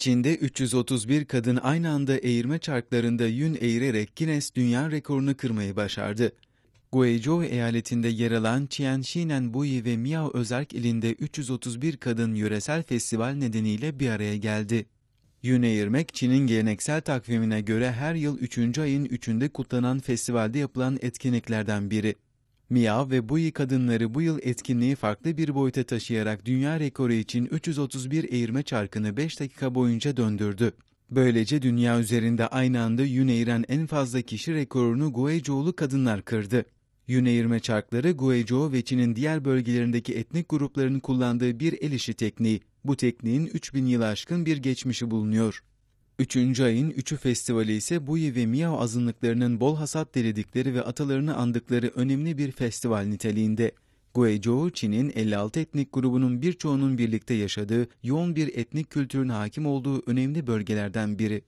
Çin'de 331 kadın aynı anda eğirme çarklarında yün eğirerek Guinness Dünya Rekorunu kırmayı başardı. Guizhou eyaletinde yer alan Tianxinen Buyi ve Miao Özerk ilinde 331 kadın yöresel festival nedeniyle bir araya geldi. Yün eğirmek Çin'in geleneksel takvimine göre her yıl 3. ayın 3'ünde kutlanan festivalde yapılan etkinliklerden biri. Mia ve Bui kadınları bu yıl etkinliği farklı bir boyuta taşıyarak dünya rekoru için 331 eğirme çarkını 5 dakika boyunca döndürdü. Böylece dünya üzerinde aynı anda yün eğiren en fazla kişi rekorunu Guejoğlu kadınlar kırdı. Yün eğirme çarkları Guejo ve Çin'in diğer bölgelerindeki etnik grupların kullandığı bir el işi tekniği. Bu tekniğin 3000 yılı aşkın bir geçmişi bulunuyor. Üçüncü ayın üçü festivali ise Buyi ve Miao azınlıklarının bol hasat diledikleri ve atalarını andıkları önemli bir festival niteliğinde. Guizhou, Çin'in 56 etnik grubunun birçoğunun birlikte yaşadığı, yoğun bir etnik kültürün hakim olduğu önemli bölgelerden biri.